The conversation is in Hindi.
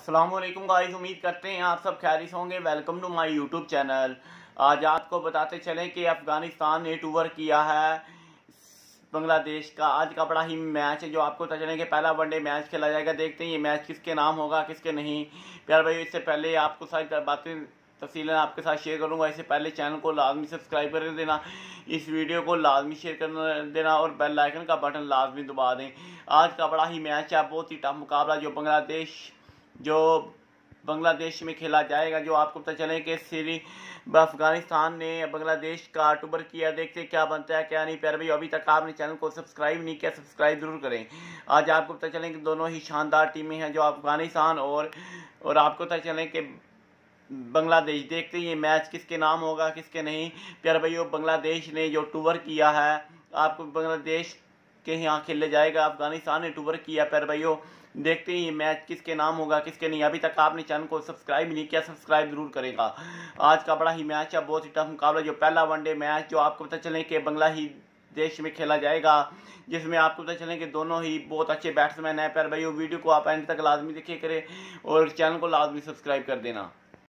असलम गाइस उम्मीद करते हैं आप सब खैरिस होंगे welcome to my YouTube channel आज आपको बताते चलें कि अफ़गानिस्तान ने टूवर किया है बांग्लादेश का आज का बड़ा ही मैच है जो आपको पता चलें कि पहला वनडे मैच खेला जाएगा देखते हैं ये मैच किसके नाम होगा किसके नहीं प्यार भाई इससे पहले आपको सारी बातें तफसीला आपके साथ शेयर करूँगा इससे पहले चैनल को लाजमी सब्सक्राइब कर देना इस वीडियो को लाजमी शेयर कर देना और बेल आइकन का बटन लाजमी दबा दें आज का बड़ा ही मैच है बहुत ही टफ मुकाबला जो बांग्लादेश जो बांग्लादेश में खेला जाएगा जो आपको पता चले कि सीरी अफगानिस्तान ने बांग्लादेश का टूबर किया देखते क्या बनता है क्या नहीं प्यार भाई अभी तक आपने चैनल को सब्सक्राइब नहीं किया सब्सक्राइब ज़रूर करें आज आपको पता चले कि दोनों ही शानदार टीमें हैं जो अफगानिस्तान और और आपको पता चले कि बांग्लादेश देखते ये मैच किसके नाम होगा किसके नहीं प्यार भाइयों बांग्लादेश ने जो टूवर किया है आपको बांग्लादेश के यहाँ खेले जाएगा अफगानिस्तान ने टूबर किया प्यार भाई देखते हैं ये मैच किसके नाम होगा किसके नहीं अभी तक आपने चैनल को सब्सक्राइब नहीं किया सब्सक्राइब जरूर करेगा आज का बड़ा ही मैच है बहुत ही टफ मुकाबला जो पहला वनडे मैच जो आपको पता चले कि बंगला ही देश में खेला जाएगा जिसमें आपको पता चले कि दोनों ही बहुत अच्छे बैट्समैन हैं पर भाई वीडियो को आप एंड तक लाजमी देखिए करें और चैनल को लाजमी सब्सक्राइब कर देना